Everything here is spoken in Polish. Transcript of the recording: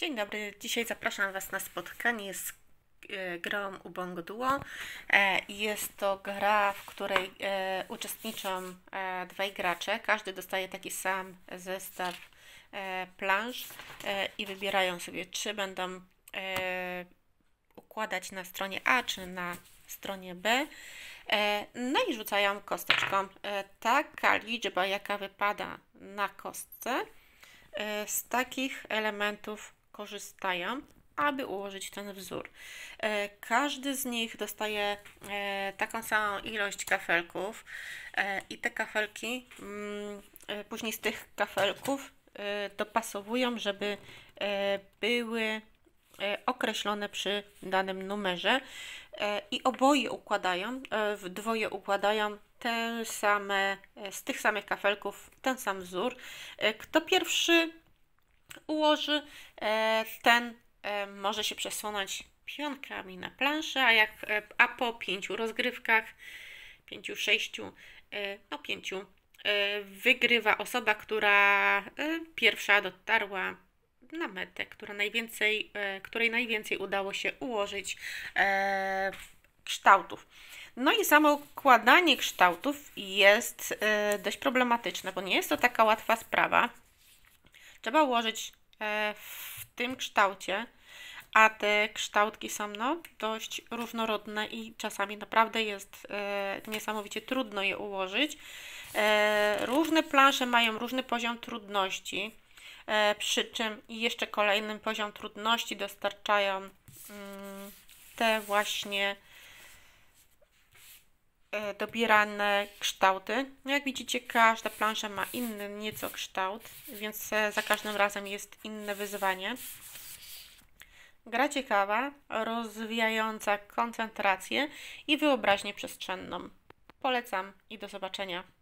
Dzień dobry, dzisiaj zapraszam Was na spotkanie z e, grą Ubongo Duo. E, jest to gra, w której e, uczestniczą dwaj gracze. Każdy dostaje taki sam zestaw planż i wybierają sobie, czy będą układać na stronie A, czy na stronie B. No i rzucają kosteczką. Taka liczba, jaka wypada na kostce, z takich elementów korzystają, aby ułożyć ten wzór. E, każdy z nich dostaje e, taką samą ilość kafelków e, i te kafelki, mm, później z tych kafelków dopasowują, żeby były określone przy danym numerze i oboje układają, w dwoje układają te same, z tych samych kafelków ten sam wzór. Kto pierwszy ułoży, e, ten e, może się przesunąć pionkami na planszę, a, jak, e, a po pięciu rozgrywkach, pięciu, sześciu, no pięciu, wygrywa osoba, która pierwsza dotarła na metę, która najwięcej, której najwięcej udało się ułożyć kształtów. No i samo układanie kształtów jest dość problematyczne, bo nie jest to taka łatwa sprawa trzeba ułożyć e, w tym kształcie, a te kształtki są no, dość różnorodne i czasami naprawdę jest e, niesamowicie trudno je ułożyć. E, różne plansze mają różny poziom trudności, przy czym jeszcze kolejny poziom trudności dostarczają mm, te właśnie E, dobierane kształty. No jak widzicie, każda plansza ma inny nieco kształt, więc e, za każdym razem jest inne wyzwanie. Gra ciekawa, rozwijająca koncentrację i wyobraźnię przestrzenną. Polecam i do zobaczenia.